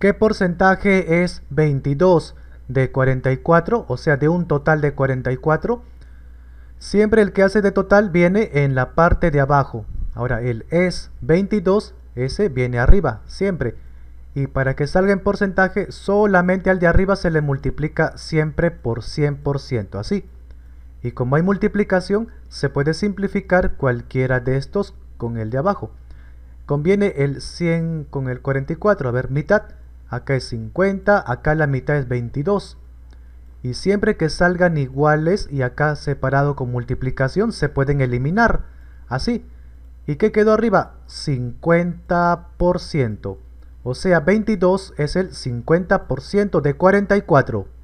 ¿Qué porcentaje es 22 de 44? O sea, de un total de 44. Siempre el que hace de total viene en la parte de abajo. Ahora, el es 22, ese viene arriba, siempre. Y para que salga en porcentaje, solamente al de arriba se le multiplica siempre por 100%, así. Y como hay multiplicación, se puede simplificar cualquiera de estos con el de abajo. Conviene el 100 con el 44, a ver, mitad acá es 50, acá la mitad es 22. Y siempre que salgan iguales y acá separado con multiplicación se pueden eliminar, así. ¿Y qué quedó arriba? 50%. O sea, 22 es el 50% de 44.